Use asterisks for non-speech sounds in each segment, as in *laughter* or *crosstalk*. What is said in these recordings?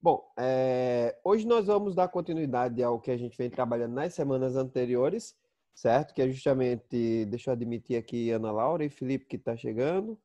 Bom, é... hoje nós vamos dar continuidade ao que a gente vem trabalhando nas semanas anteriores, certo? Que é justamente, deixa eu admitir aqui Ana Laura e Felipe que está chegando,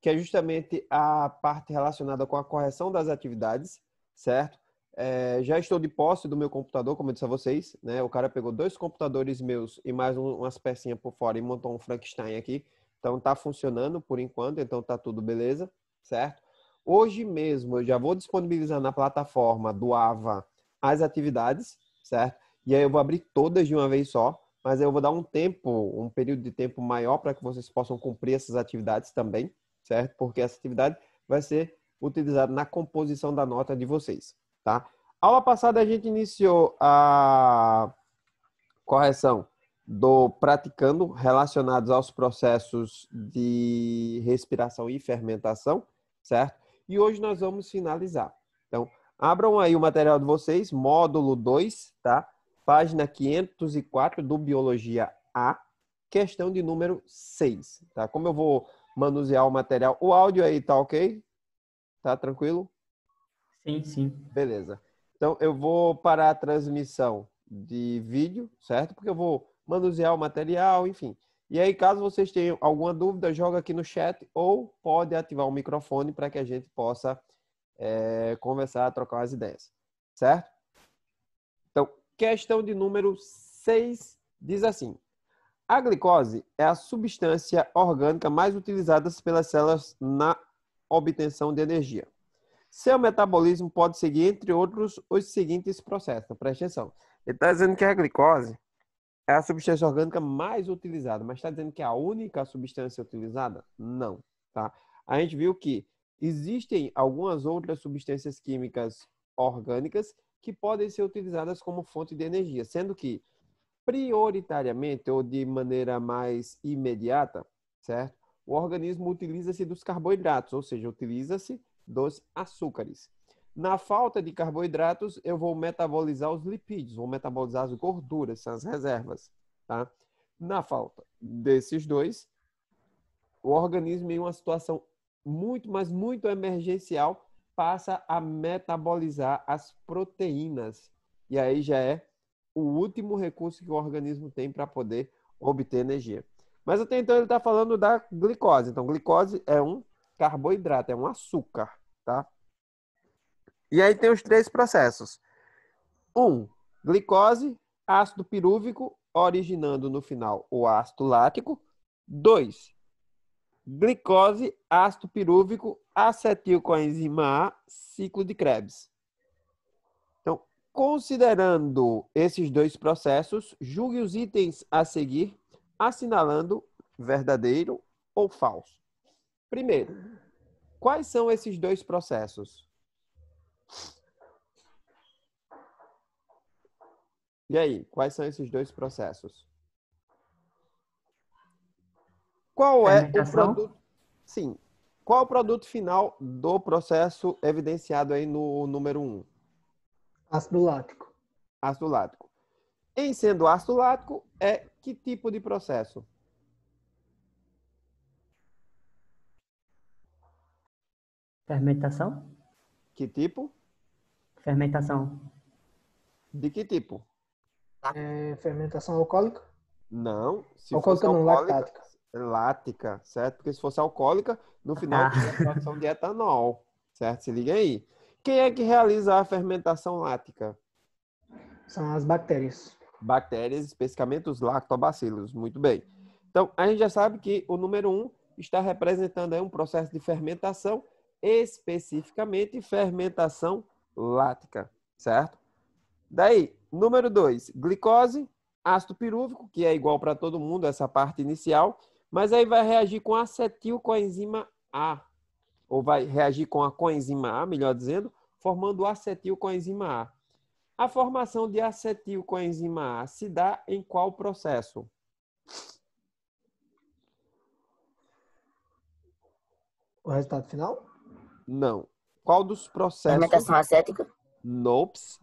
que é justamente a parte relacionada com a correção das atividades, certo? É, já estou de posse do meu computador, como eu disse a vocês, né? O cara pegou dois computadores meus e mais um, umas pecinhas por fora e montou um Frankenstein aqui. Então tá funcionando por enquanto, então tá tudo beleza, certo? Hoje mesmo eu já vou disponibilizar na plataforma do AVA as atividades, certo? E aí eu vou abrir todas de uma vez só, mas eu vou dar um tempo, um período de tempo maior para que vocês possam cumprir essas atividades também, certo? Porque essa atividade vai ser utilizada na composição da nota de vocês, tá? Aula passada a gente iniciou a correção do praticando relacionados aos processos de respiração e fermentação, certo? E hoje nós vamos finalizar. Então, abram aí o material de vocês, módulo 2, tá? Página 504 do Biologia A, questão de número 6, tá? Como eu vou manusear o material, o áudio aí tá ok? Tá tranquilo? Sim, sim. Beleza. Então, eu vou parar a transmissão de vídeo, certo? Porque eu vou manusear o material, enfim. E aí, caso vocês tenham alguma dúvida, joga aqui no chat ou pode ativar o microfone para que a gente possa é, conversar, trocar as ideias. Certo? Então, questão de número 6 diz assim: A glicose é a substância orgânica mais utilizada pelas células na obtenção de energia. Seu metabolismo pode seguir, entre outros, os seguintes processos. Então, presta atenção. Ele está dizendo que a glicose é a substância orgânica mais utilizada, mas está dizendo que é a única substância utilizada? Não, tá? A gente viu que existem algumas outras substâncias químicas orgânicas que podem ser utilizadas como fonte de energia, sendo que prioritariamente ou de maneira mais imediata, certo? O organismo utiliza-se dos carboidratos, ou seja, utiliza-se dos açúcares. Na falta de carboidratos, eu vou metabolizar os lipídios, vou metabolizar as gorduras, são as reservas, tá? Na falta desses dois, o organismo em uma situação muito, mas muito emergencial, passa a metabolizar as proteínas. E aí já é o último recurso que o organismo tem para poder obter energia. Mas até então ele está falando da glicose. Então, glicose é um carboidrato, é um açúcar, tá? E aí tem os três processos. Um, glicose, ácido pirúvico, originando no final o ácido lático. Dois, glicose, ácido pirúvico, acetilcoenzima A, ciclo de Krebs. Então, considerando esses dois processos, julgue os itens a seguir, assinalando verdadeiro ou falso. Primeiro, quais são esses dois processos? E aí, quais são esses dois processos? Qual é o produto? Sim. Qual é o produto final do processo evidenciado aí no número 1? Um? Ácido lático. Ácido lático. Em sendo ácido lático, é que tipo de processo? Fermentação. Que tipo? Fermentação. De que tipo? É, fermentação alcoólica? Não. Se alcoólica fosse não, alcoólica, lactática. Lática, certo? Porque se fosse alcoólica, no final ah. a produção de etanol, certo? Se liga aí. Quem é que realiza a fermentação lática? São as bactérias. Bactérias, especificamente os lactobacilos. Muito bem. Então, a gente já sabe que o número 1 um está representando aí um processo de fermentação, especificamente fermentação lática, certo? Daí, número 2, glicose, ácido pirúvico, que é igual para todo mundo, essa parte inicial, mas aí vai reagir com acetil coenzima A, ou vai reagir com a coenzima A, melhor dizendo, formando acetil coenzima A. A formação de acetil coenzima A se dá em qual processo? O resultado final? Não. Qual dos processos? Fermentação acética? Nopes.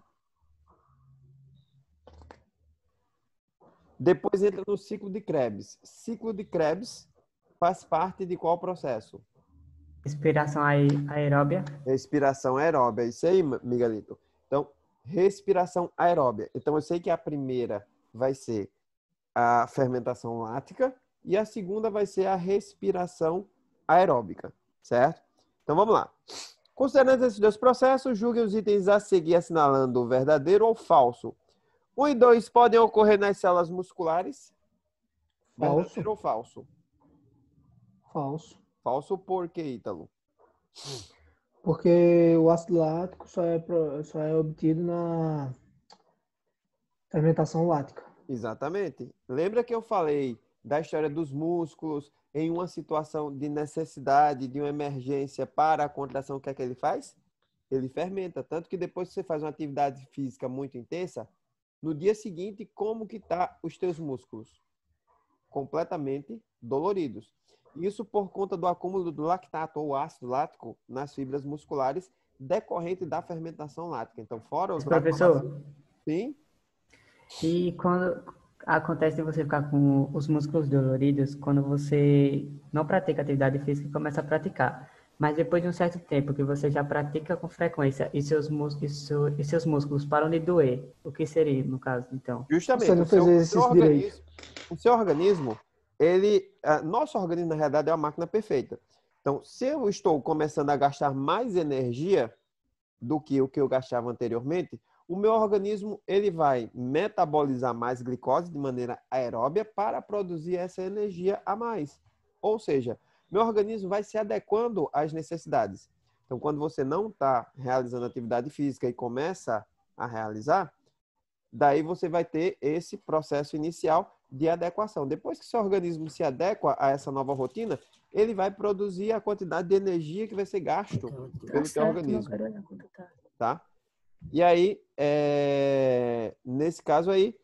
Depois entra no ciclo de Krebs. Ciclo de Krebs faz parte de qual processo? Respiração aeróbia. Respiração aeróbia, isso aí, Miguelito. Então, respiração aeróbia. Então, eu sei que a primeira vai ser a fermentação lática e a segunda vai ser a respiração aeróbica, certo? Então, vamos lá. Considerando esses dois processos, julgue os itens a seguir assinalando o verdadeiro ou falso. Um e dois podem ocorrer nas células musculares? Falso. Verdadeiro ou falso? Falso. Falso por quê, Ítalo? Porque o ácido lático só é, só é obtido na fermentação lática. Exatamente. Lembra que eu falei da história dos músculos, em uma situação de necessidade, de uma emergência para a contração, o que é que ele faz? Ele fermenta. Tanto que depois que você faz uma atividade física muito intensa, no dia seguinte, como que tá os teus músculos? Completamente doloridos. Isso por conta do acúmulo do lactato ou ácido lático nas fibras musculares decorrente da fermentação lática. Então, fora os... Professor... Sim? E quando, Acontece de você ficar com os músculos doloridos quando você não pratica atividade física e começa a praticar. Mas depois de um certo tempo que você já pratica com frequência e seus, e, seus músculos param de doer, o que seria no caso, então? Justamente, você não fez o, seu, o, seu organismo, o seu organismo, ele, a, nosso organismo, na realidade, é uma máquina perfeita. Então, se eu estou começando a gastar mais energia do que o que eu gastava anteriormente, o meu organismo ele vai metabolizar mais glicose de maneira aeróbia para produzir essa energia a mais. Ou seja, meu organismo vai se adequando às necessidades. Então, quando você não está realizando atividade física e começa a realizar, daí você vai ter esse processo inicial de adequação. Depois que seu organismo se adequa a essa nova rotina, ele vai produzir a quantidade de energia que vai ser gasto pelo seu né, organismo. É tá? tá? E aí, é, nesse caso aí,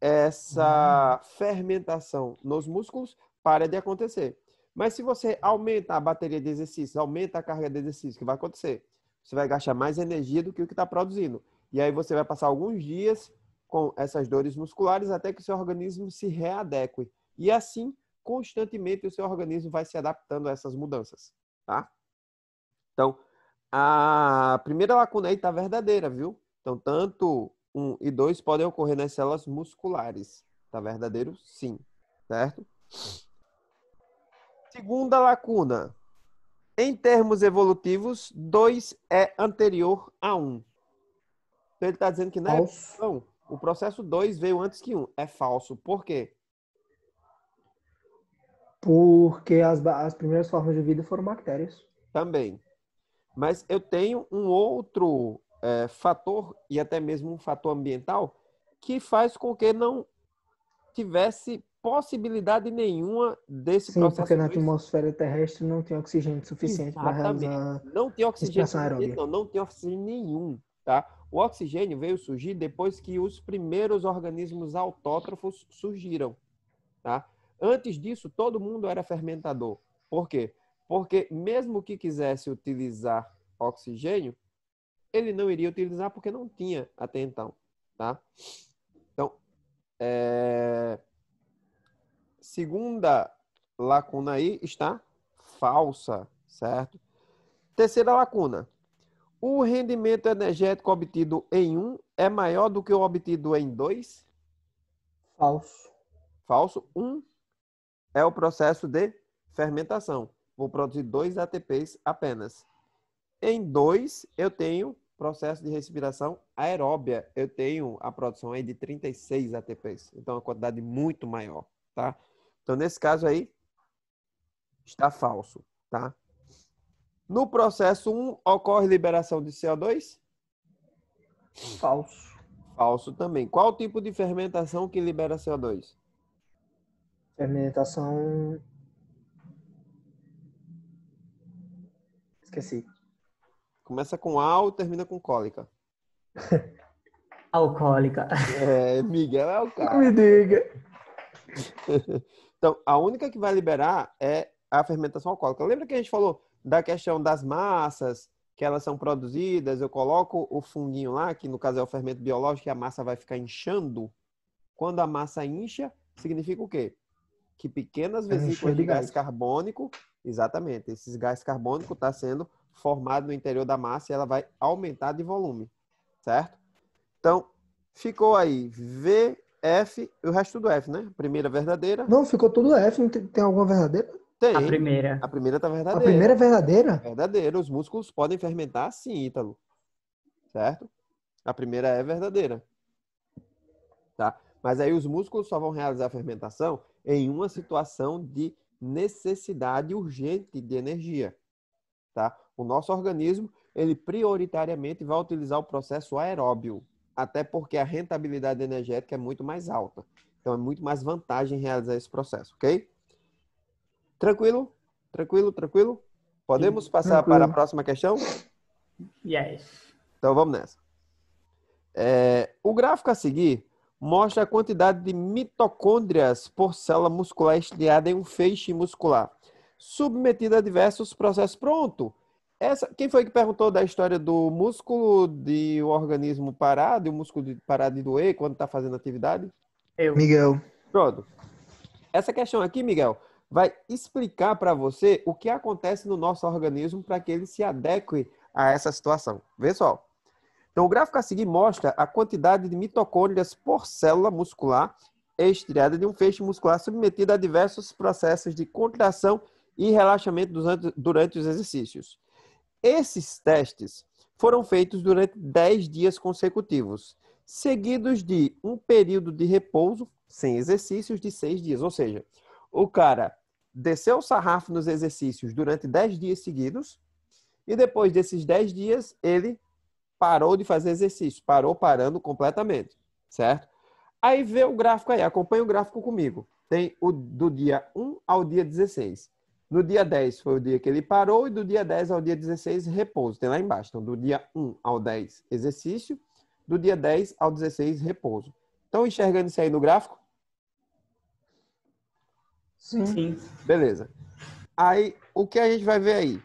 essa hum. fermentação nos músculos para de acontecer. Mas se você aumenta a bateria de exercício, aumenta a carga de exercício, o que vai acontecer? Você vai gastar mais energia do que o que está produzindo. E aí você vai passar alguns dias com essas dores musculares até que o seu organismo se readeque. E assim, constantemente, o seu organismo vai se adaptando a essas mudanças, tá? Então, a primeira lacuna aí está verdadeira, viu? Então, tanto 1 um e 2 podem ocorrer nas células musculares. Está verdadeiro? Sim. Certo? Segunda lacuna. Em termos evolutivos, 2 é anterior a 1. Um. Então, ele está dizendo que não é. evolução, o processo 2 veio antes que 1. Um. É falso. Por quê? Porque as, as primeiras formas de vida foram bactérias. Também. Mas eu tenho um outro é, fator, e até mesmo um fator ambiental, que faz com que não tivesse possibilidade nenhuma desse Sim, processo. porque na atmosfera terrestre não tem oxigênio suficiente para realizar não tem oxigênio não, não tem oxigênio nenhum, tá? O oxigênio veio surgir depois que os primeiros organismos autótrofos surgiram, tá? Antes disso, todo mundo era fermentador. Por quê? Porque mesmo que quisesse utilizar oxigênio, ele não iria utilizar porque não tinha até então, tá? Então, é... segunda lacuna aí está falsa, certo? Terceira lacuna. O rendimento energético obtido em 1 um é maior do que o obtido em 2? Falso. Falso. 1 um é o processo de fermentação vou produzir dois ATPs apenas. Em dois, eu tenho processo de respiração aeróbia. Eu tenho a produção aí de 36 ATPs. Então, uma quantidade muito maior, tá? Então, nesse caso aí, está falso, tá? No processo 1, ocorre liberação de CO2? Falso. Falso também. Qual o tipo de fermentação que libera CO2? Fermentação Esqueci. Começa com al, termina com cólica. *laughs* Alcoólica. É, Miguel é o cara. Me diga. *laughs* Então, a única que vai liberar é a fermentação alcoólica. Lembra que a gente falou da questão das massas, que elas são produzidas, eu coloco o funguinho lá, que no caso é o fermento biológico, e a massa vai ficar inchando? Quando a massa incha, significa o quê? que pequenas tá vesículas de gás carbônico, exatamente, esses gás carbônico está sendo formado no interior da massa e ela vai aumentar de volume, certo? Então, ficou aí V, F e o resto tudo F, né? Primeira verdadeira. Não, ficou tudo F, não tem, tem alguma verdadeira? Tem. A primeira. A primeira tá verdadeira. A primeira é verdadeira? Verdadeira. Os músculos podem fermentar sim, Ítalo. Certo? A primeira é verdadeira. Tá? Mas aí os músculos só vão realizar a fermentação em uma situação de necessidade urgente de energia, tá? O nosso organismo, ele prioritariamente vai utilizar o processo aeróbio, até porque a rentabilidade energética é muito mais alta. Então é muito mais vantagem realizar esse processo, OK? Tranquilo? Tranquilo, tranquilo? Podemos Sim, passar tranquilo. para a próxima questão? Yes. Então vamos nessa. É, o gráfico a seguir mostra a quantidade de mitocôndrias por célula muscular estriada em um feixe muscular, submetida a diversos processos. Pronto! Essa, quem foi que perguntou da história do músculo de um organismo parado e o músculo parado de doer quando está fazendo atividade? Eu. Miguel. Pronto. Essa questão aqui, Miguel, vai explicar para você o que acontece no nosso organismo para que ele se adeque a essa situação. Vê só. Então, o gráfico a seguir mostra a quantidade de mitocôndrias por célula muscular estriada de um feixe muscular submetido a diversos processos de contração e relaxamento durante os exercícios. Esses testes foram feitos durante 10 dias consecutivos, seguidos de um período de repouso sem exercícios de 6 dias. Ou seja, o cara desceu o sarrafo nos exercícios durante 10 dias seguidos e depois desses 10 dias ele parou de fazer exercício, parou parando completamente, certo? Aí vê o gráfico aí, acompanha o gráfico comigo. Tem o do dia 1 ao dia 16. No dia 10 foi o dia que ele parou e do dia 10 ao dia 16 repouso. Tem lá embaixo. Então, do dia 1 ao 10 exercício, do dia 10 ao 16 repouso. Estão enxergando isso aí no gráfico? Sim. Sim. Beleza. Aí, o que a gente vai ver aí?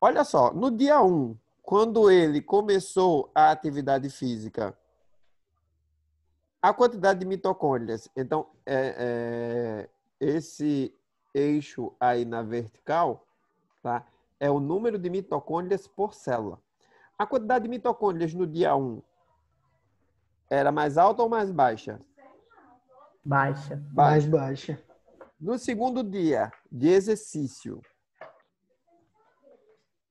Olha só, no dia 1, quando ele começou a atividade física, a quantidade de mitocôndrias. Então, é, é, esse eixo aí na vertical tá, é o número de mitocôndrias por célula. A quantidade de mitocôndrias no dia 1 era mais alta ou mais baixa? Baixa. baixa. Mais baixa. No segundo dia de exercício,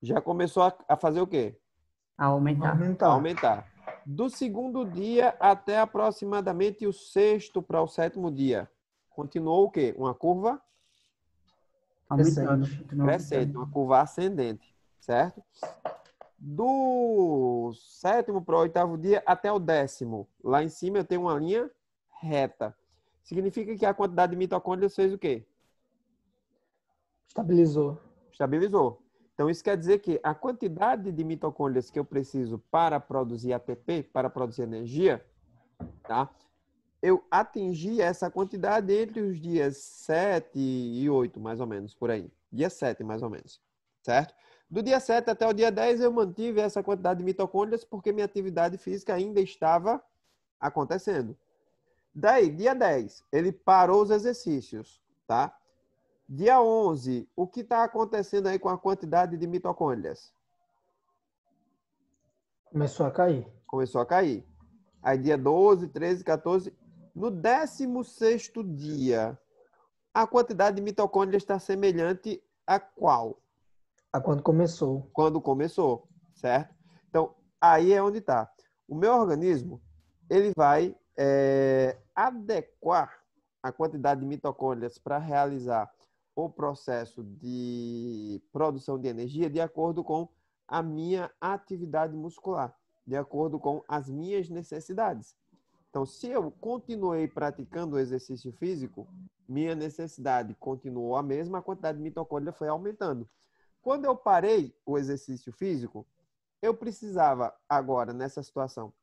já começou a, a fazer o quê? A aumentar. aumentar. A aumentar. Do segundo dia até aproximadamente o sexto para o sétimo dia, continuou o quê? Uma curva? Aumentando. Crescente, uma curva ascendente, certo? Do sétimo para o oitavo dia até o décimo, lá em cima eu tenho uma linha reta. Significa que a quantidade de mitocôndrias fez o quê? Estabilizou. Estabilizou. Então, isso quer dizer que a quantidade de mitocôndrias que eu preciso para produzir ATP, para produzir energia, tá? eu atingi essa quantidade entre os dias 7 e 8, mais ou menos, por aí. Dia 7, mais ou menos, certo? Do dia 7 até o dia 10, eu mantive essa quantidade de mitocôndrias porque minha atividade física ainda estava acontecendo. Daí, dia 10, ele parou os exercícios, tá? Dia 11, o que está acontecendo aí com a quantidade de mitocôndrias? Começou a cair. Começou a cair. Aí dia 12, 13, 14. No 16 dia, a quantidade de mitocôndrias está semelhante a qual? A quando começou. Quando começou, certo? Então, aí é onde está. O meu organismo, ele vai é, adequar a quantidade de mitocôndrias para realizar o processo de produção de energia de acordo com a minha atividade muscular, de acordo com as minhas necessidades. Então, se eu continuei praticando o exercício físico, minha necessidade continuou a mesma, a quantidade de mitocôndria foi aumentando. Quando eu parei o exercício físico, eu precisava agora, nessa situação,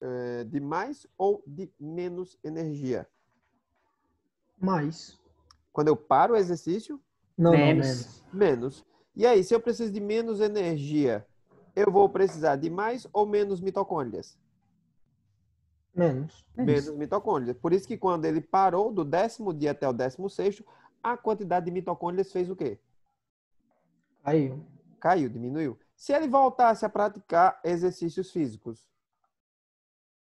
eh, de mais ou de menos energia? Mais. Quando eu paro o exercício? Não, menos. Não, menos. menos. E aí, se eu preciso de menos energia, eu vou precisar de mais ou menos mitocôndrias? Menos. Menos, menos mitocôndrias. Por isso que quando ele parou do décimo dia até o décimo sexto, a quantidade de mitocôndrias fez o quê? Caiu. Caiu, diminuiu. Se ele voltasse a praticar exercícios físicos,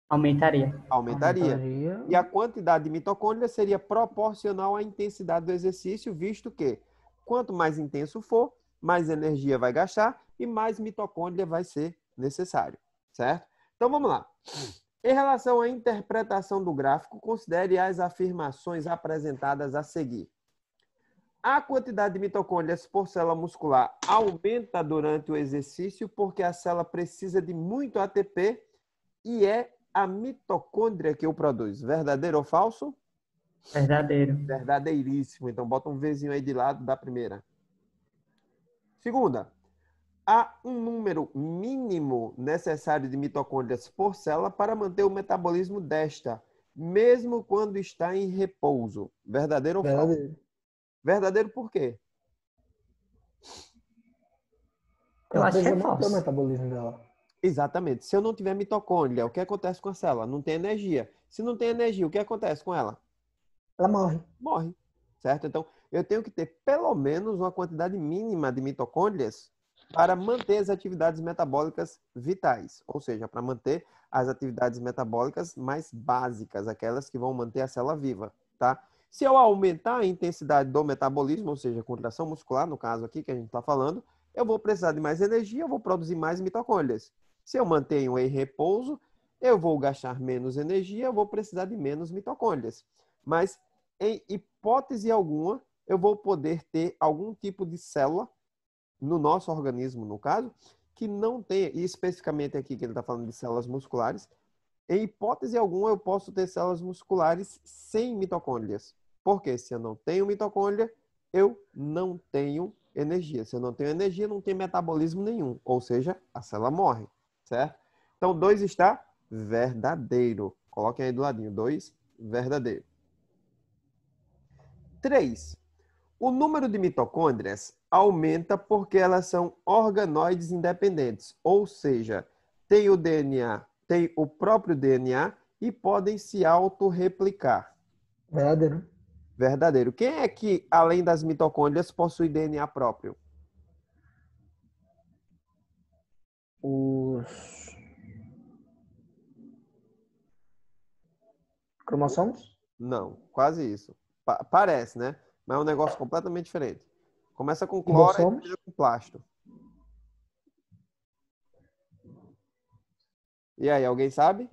Aumentaria. Aumentaria. E a quantidade de mitocôndria seria proporcional à intensidade do exercício, visto que quanto mais intenso for, mais energia vai gastar e mais mitocôndria vai ser necessário, certo? Então vamos lá. Em relação à interpretação do gráfico, considere as afirmações apresentadas a seguir. A quantidade de mitocôndrias por célula muscular aumenta durante o exercício porque a célula precisa de muito ATP e é a mitocôndria que eu produzo. Verdadeiro ou falso? Verdadeiro. Verdadeiríssimo. Então, bota um Vzinho aí de lado da primeira. Segunda, há um número mínimo necessário de mitocôndrias por célula para manter o metabolismo desta, mesmo quando está em repouso. Verdadeiro ou Verdadeiro. falso? Verdadeiro por quê? Eu acho que é falso. o metabolismo dela. Exatamente. Se eu não tiver mitocôndria, o que acontece com a célula? Não tem energia. Se não tem energia, o que acontece com ela? Ela morre. Morre. Certo? Então, eu tenho que ter pelo menos uma quantidade mínima de mitocôndrias para manter as atividades metabólicas vitais, ou seja, para manter as atividades metabólicas mais básicas, aquelas que vão manter a célula viva, tá? Se eu aumentar a intensidade do metabolismo, ou seja, contração muscular, no caso aqui que a gente está falando, eu vou precisar de mais energia, eu vou produzir mais mitocôndrias. Se eu mantenho em repouso, eu vou gastar menos energia, eu vou precisar de menos mitocôndrias. Mas, em hipótese alguma, eu vou poder ter algum tipo de célula, no nosso organismo, no caso, que não tenha, e especificamente aqui que ele está falando de células musculares, em hipótese alguma eu posso ter células musculares sem mitocôndrias. Porque se eu não tenho mitocôndria, eu não tenho energia. Se eu não tenho energia, não tem metabolismo nenhum. Ou seja, a célula morre certo? Então, 2 está verdadeiro. Coloquem aí do ladinho. 2, verdadeiro. 3. O número de mitocôndrias aumenta porque elas são organoides independentes, ou seja, têm o DNA, têm o próprio DNA e podem se autorreplicar. Verdadeiro. Verdadeiro. Quem é que, além das mitocôndrias, possui DNA próprio? os cromossomos? Não, quase isso. Pa parece, né? Mas é um negócio completamente diferente. Começa com cloro e termina com plástico. E aí, alguém sabe?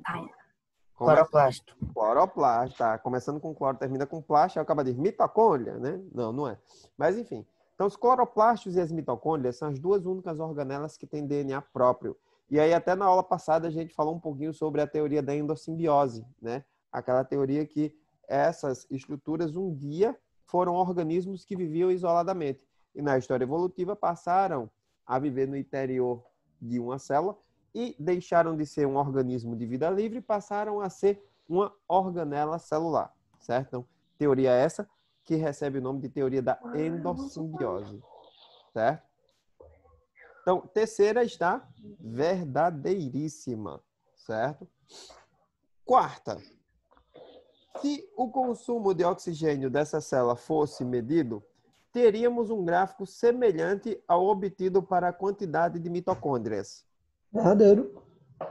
Cloroplasto. Cloroplasto, tá. Começando com cloro, termina com plástico, aí acaba de mitocôndria, né? Não, não é. Mas enfim, então, os cloroplastos e as mitocôndrias são as duas únicas organelas que têm DNA próprio. E aí, até na aula passada, a gente falou um pouquinho sobre a teoria da endossimbiose, né? Aquela teoria que essas estruturas um dia foram organismos que viviam isoladamente e na história evolutiva passaram a viver no interior de uma célula e deixaram de ser um organismo de vida livre e passaram a ser uma organela celular, certo? Então, teoria é essa que recebe o nome de teoria da endossimbiose, certo? Então, terceira está verdadeiríssima, certo? Quarta, se o consumo de oxigênio dessa célula fosse medido, teríamos um gráfico semelhante ao obtido para a quantidade de mitocôndrias. Verdadeiro.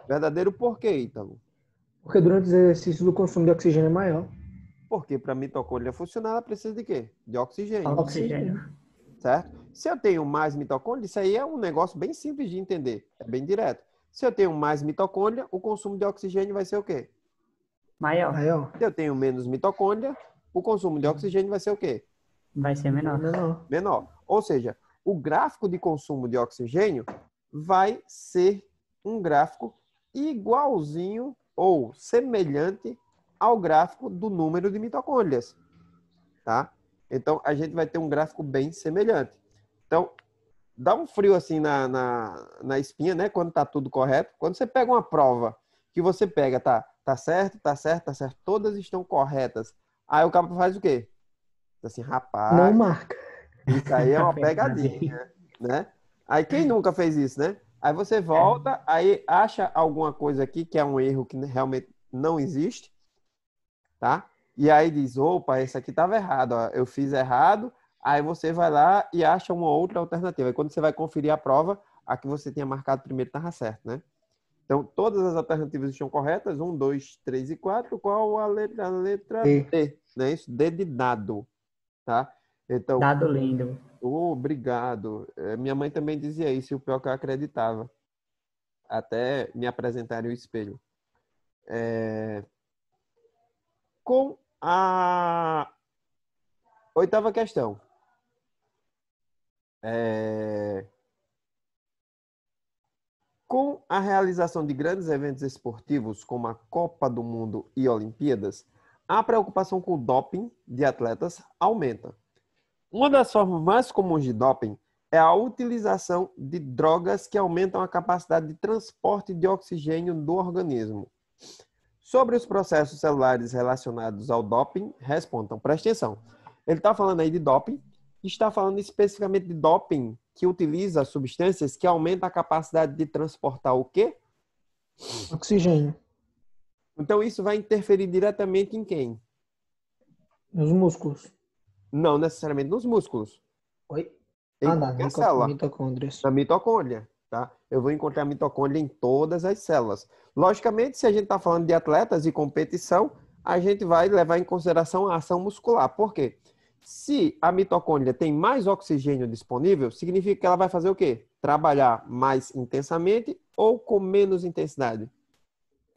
Verdadeiro por quê, Ítalo? Porque durante os exercícios o consumo de oxigênio é maior. Porque para a mitocôndria funcionar, ela precisa de quê? De oxigênio. Oxigênio. Certo? Se eu tenho mais mitocôndria, isso aí é um negócio bem simples de entender. É bem direto. Se eu tenho mais mitocôndria, o consumo de oxigênio vai ser o quê? Maior. Maior. Se eu tenho menos mitocôndria, o consumo de oxigênio vai ser o quê? Vai ser menor. Menor. menor. Ou seja, o gráfico de consumo de oxigênio vai ser um gráfico igualzinho ou semelhante ao gráfico do número de mitocôndrias, tá? Então, a gente vai ter um gráfico bem semelhante. Então, dá um frio assim na, na, na espinha, né? Quando tá tudo correto. Quando você pega uma prova que você pega, tá, tá certo, tá certo, tá certo, todas estão corretas. Aí o cara faz o quê? Assim, rapaz. Não marca. Isso aí é uma *laughs* é pegadinha, né? Aí quem nunca fez isso, né? Aí você volta, aí acha alguma coisa aqui que é um erro que realmente não existe, tá? E aí diz, opa, esse aqui estava errado, ó, eu fiz errado. Aí você vai lá e acha uma outra alternativa. E quando você vai conferir a prova, a que você tinha marcado primeiro estava certa, né? Então, todas as alternativas estão corretas. Um, dois, três e quatro. Qual a letra? A letra D. D, né? Isso, D de dado, tá? Então, dado lindo. Oh, obrigado. É, minha mãe também dizia isso, e o pior é que eu acreditava. Até me apresentarem o espelho. É com a oitava questão. É... Com a realização de grandes eventos esportivos, como a Copa do Mundo e Olimpíadas, a preocupação com o doping de atletas aumenta. Uma das formas mais comuns de doping é a utilização de drogas que aumentam a capacidade de transporte de oxigênio do organismo. Sobre os processos celulares relacionados ao doping, respondam. Presta atenção. Ele está falando aí de doping, está falando especificamente de doping que utiliza substâncias que aumentam a capacidade de transportar o quê? Oxigênio. Então isso vai interferir diretamente em quem? Nos músculos. Não necessariamente nos músculos. Oi? Em ah, não, célula. mitocôndrias. Na mitocôndria, tá? Eu vou encontrar mitocôndria em todas as células. Logicamente, se a gente está falando de atletas e competição, a gente vai levar em consideração a ação muscular. Por quê? Se a mitocôndria tem mais oxigênio disponível, significa que ela vai fazer o quê? Trabalhar mais intensamente ou com menos intensidade?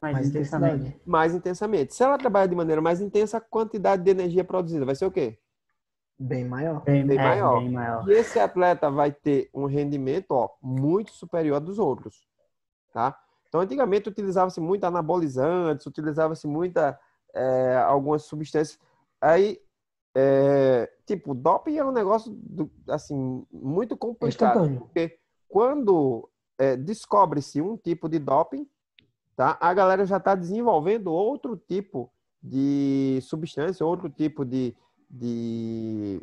Mais, mais intensamente. intensamente. Mais intensamente. Se ela trabalha de maneira mais intensa, a quantidade de energia produzida vai ser o quê? Bem maior. Bem, bem, é, maior. bem maior. E esse atleta vai ter um rendimento ó, muito superior dos outros. Tá? Então, antigamente utilizava-se muito anabolizantes, utilizava-se muita é, algumas substâncias. Aí, é, tipo, doping é um negócio do, assim muito complicado, porque quando é, descobre-se um tipo de doping, tá? A galera já está desenvolvendo outro tipo de substância, outro tipo de, de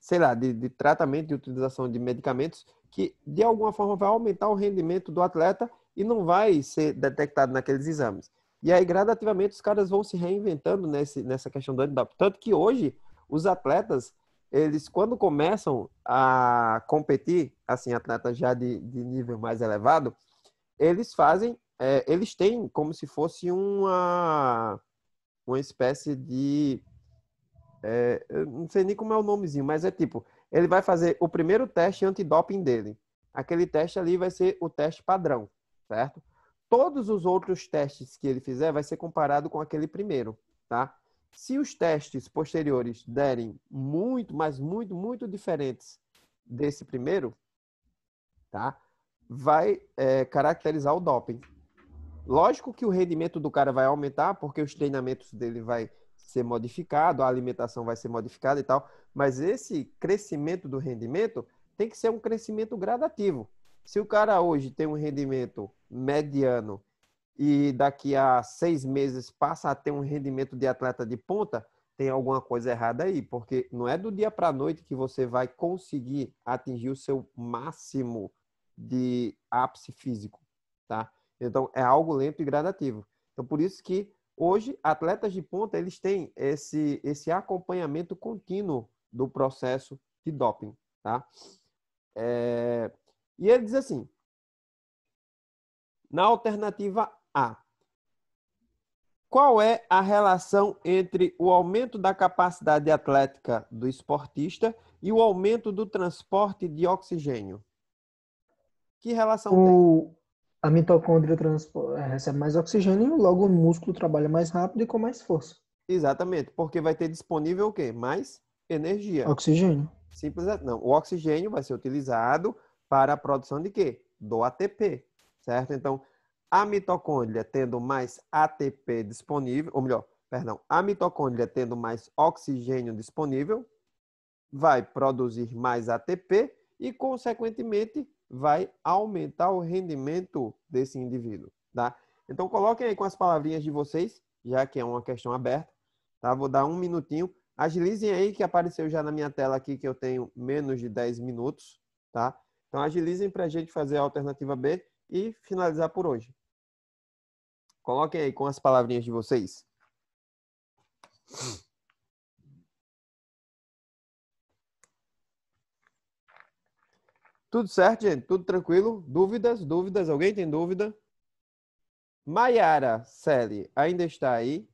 sei lá, de, de tratamento e utilização de medicamentos que de alguma forma vai aumentar o rendimento do atleta e não vai ser detectado naqueles exames. E aí, gradativamente, os caras vão se reinventando nesse, nessa questão do antidoping. Tanto que hoje, os atletas, eles quando começam a competir, assim, atletas já de, de nível mais elevado, eles fazem, é, eles têm como se fosse uma, uma espécie de. É, não sei nem como é o nomezinho, mas é tipo, ele vai fazer o primeiro teste antidoping dele. Aquele teste ali vai ser o teste padrão certo? Todos os outros testes que ele fizer vai ser comparado com aquele primeiro, tá? Se os testes posteriores derem muito, mas muito, muito diferentes desse primeiro, tá? Vai é, caracterizar o doping. Lógico que o rendimento do cara vai aumentar, porque os treinamentos dele vai ser modificado, a alimentação vai ser modificada e tal, mas esse crescimento do rendimento tem que ser um crescimento gradativo. Se o cara hoje tem um rendimento mediano e daqui a seis meses passa a ter um rendimento de atleta de ponta, tem alguma coisa errada aí, porque não é do dia para a noite que você vai conseguir atingir o seu máximo de ápice físico, tá? Então é algo lento e gradativo. Então por isso que hoje atletas de ponta eles têm esse esse acompanhamento contínuo do processo de doping, tá? É, e ele diz assim: na alternativa A, qual é a relação entre o aumento da capacidade atlética do esportista e o aumento do transporte de oxigênio? Que relação o... tem? A mitocôndria é, recebe mais oxigênio, logo o músculo trabalha mais rápido e com mais força. Exatamente, porque vai ter disponível o quê? Mais energia. Oxigênio. Simples, não. O oxigênio vai ser utilizado para a produção de quê? Do ATP, certo? Então, a mitocôndria tendo mais ATP disponível, ou melhor, perdão, a mitocôndria tendo mais oxigênio disponível, vai produzir mais ATP e, consequentemente, vai aumentar o rendimento desse indivíduo, tá? Então, coloquem aí com as palavrinhas de vocês, já que é uma questão aberta, tá? Vou dar um minutinho. Agilizem aí que apareceu já na minha tela aqui que eu tenho menos de 10 minutos, tá? Então, agilizem para a gente fazer a alternativa B e finalizar por hoje. Coloquem aí com as palavrinhas de vocês. Tudo certo, gente? Tudo tranquilo? Dúvidas? Dúvidas? Alguém tem dúvida? Maiara Selle ainda está aí?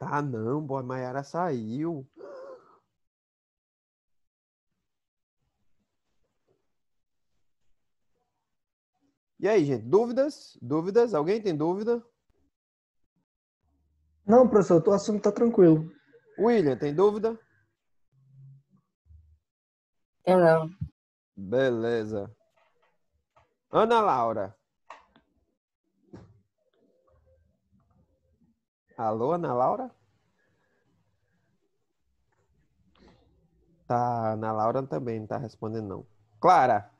Tá não, boa, Maiara saiu. E aí, gente, dúvidas? Dúvidas? Alguém tem dúvida? Não, professor, o assunto tá tranquilo. William, tem dúvida? Eu não. Beleza. Ana Laura. Alô, Ana Laura? Tá, Ana Laura também não tá respondendo, não. Clara!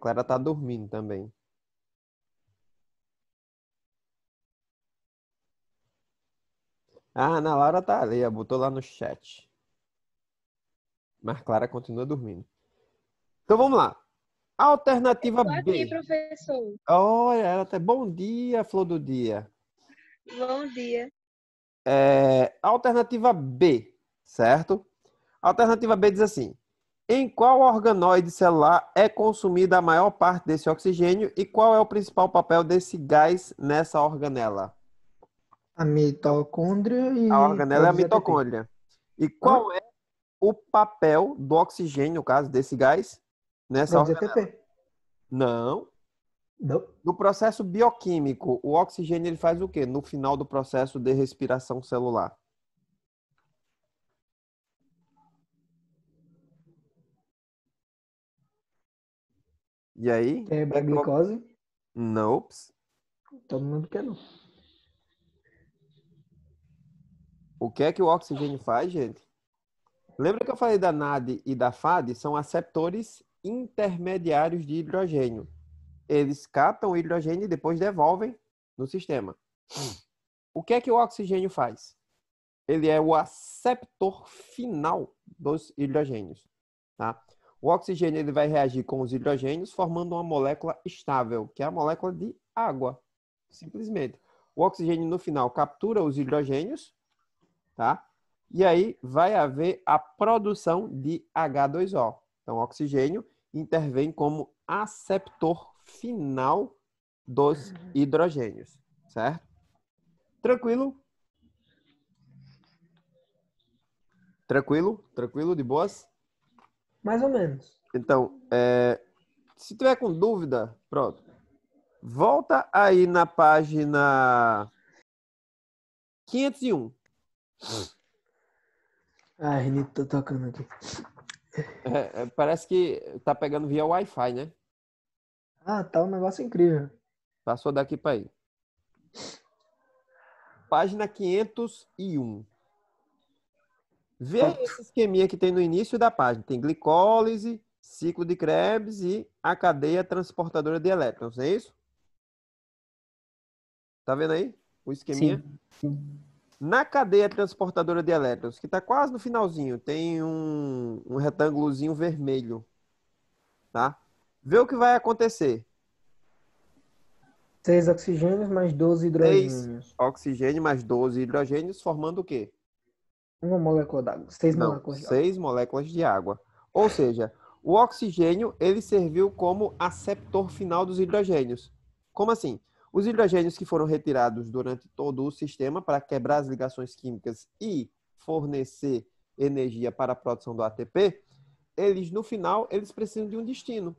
Clara tá dormindo também. Ah, Ana Laura tá ali, botou lá no chat. Mas Clara continua dormindo. Então vamos lá. Alternativa Eu aqui, B. Olha, ela até tá, bom dia, flor do dia. Bom dia. É, alternativa B, certo? Alternativa B diz assim: em qual organoide celular é consumida a maior parte desse oxigênio e qual é o principal papel desse gás nessa organela? A mitocôndria e. A organela é a mitocôndria. E qual é o papel do oxigênio, no caso desse gás, nessa organela? Não. No processo bioquímico, o oxigênio ele faz o quê? No final do processo de respiração celular. E aí? Quebra a glicose? Não. Todo mundo quer não. O que é que o oxigênio faz, gente? Lembra que eu falei da NAD e da FAD? São aceptores intermediários de hidrogênio eles captam o hidrogênio e depois devolvem no sistema. O que é que o oxigênio faz? Ele é o aceptor final dos hidrogênios. Tá? O oxigênio ele vai reagir com os hidrogênios formando uma molécula estável, que é a molécula de água, simplesmente. O oxigênio no final captura os hidrogênios, tá? E aí vai haver a produção de H2O. Então, o oxigênio intervém como aceptor final dos uhum. hidrogênios, certo? Tranquilo? Tranquilo? Tranquilo? De boas? Mais ou menos. Então, é, se tiver com dúvida, pronto. Volta aí na página 501. Ah, Renito, tô tocando aqui. É, é, parece que tá pegando via Wi-Fi, né? Ah, tá um negócio incrível. Passou daqui para aí. Página 501. Vê Pronto. esse esqueminha que tem no início da página. Tem glicólise, ciclo de Krebs e a cadeia transportadora de elétrons, é isso? Tá vendo aí o esqueminha? Sim. Na cadeia transportadora de elétrons, que está quase no finalzinho, tem um, um retângulozinho vermelho, tá? Vê o que vai acontecer. 6 oxigênios mais 12 hidrogênios. 6 oxigênio mais 12 hidrogênios, formando o quê? Uma molécula d'água. Seis moléculas de seis água. moléculas de água. Ou seja, o oxigênio ele serviu como aceptor final dos hidrogênios. Como assim? Os hidrogênios que foram retirados durante todo o sistema para quebrar as ligações químicas e fornecer energia para a produção do ATP, eles no final eles precisam de um destino.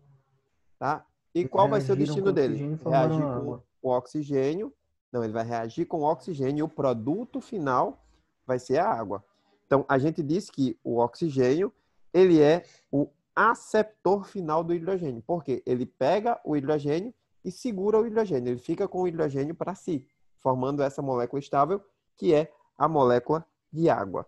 Tá? E qual vai ser o destino dele? Reagir com o oxigênio. Não, ele vai reagir com o oxigênio e o produto final vai ser a água. Então, a gente disse que o oxigênio, ele é o aceptor final do hidrogênio. porque Ele pega o hidrogênio e segura o hidrogênio. Ele fica com o hidrogênio para si, formando essa molécula estável, que é a molécula de água.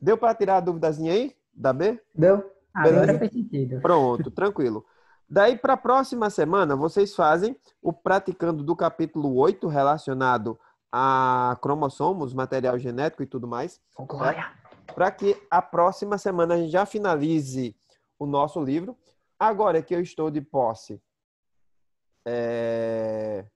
Deu para tirar a duvidazinha aí? Da B? Deu. Agora fez sentido. Pronto, tranquilo. Daí para a próxima semana, vocês fazem o praticando do capítulo 8 relacionado a cromossomos, material genético e tudo mais. Glória. Né? Para que a próxima semana a gente já finalize o nosso livro. Agora que eu estou de posse. É...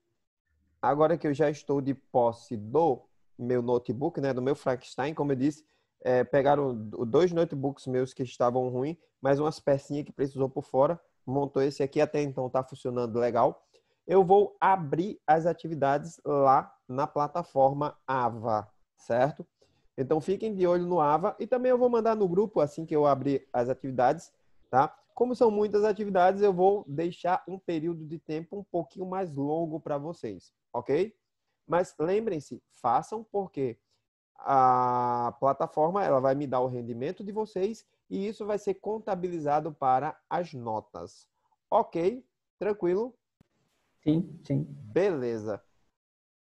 Agora que eu já estou de posse do meu notebook, né, do meu Frankenstein, como eu disse, é, pegaram dois notebooks meus que estavam ruins, mais umas pecinhas que precisou por fora montou esse aqui, até então está funcionando legal. Eu vou abrir as atividades lá na plataforma AVA, certo? Então fiquem de olho no AVA e também eu vou mandar no grupo assim que eu abrir as atividades, tá? Como são muitas atividades, eu vou deixar um período de tempo um pouquinho mais longo para vocês, ok? Mas lembrem-se, façam porque a plataforma ela vai me dar o rendimento de vocês e isso vai ser contabilizado para as notas. Ok? Tranquilo? Sim, sim. Beleza.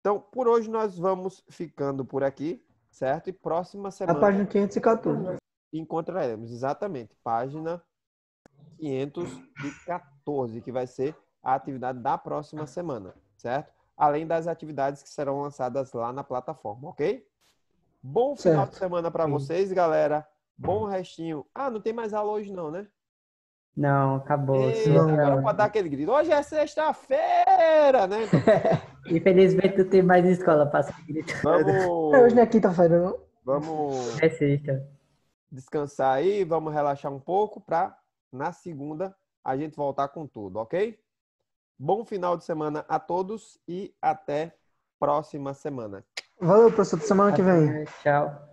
Então, por hoje nós vamos ficando por aqui, certo? E próxima semana. Na página 514. Encontraremos, exatamente. Página 514, que vai ser a atividade da próxima semana, certo? Além das atividades que serão lançadas lá na plataforma, ok? Bom certo. final de semana para vocês, galera. Bom restinho. Ah, não tem mais aula hoje não, né? Não, acabou. não, agora não. pode dar aquele grito. Hoje é sexta-feira, né? *laughs* Infelizmente não tem mais escola para esse grito. Vamos... É, hoje não é quinta-feira, não. Vamos... É sexta. Descansar aí, vamos relaxar um pouco para na segunda a gente voltar com tudo, ok? Bom final de semana a todos e até próxima semana. Valeu, professor. Até semana Até que vem. Tchau.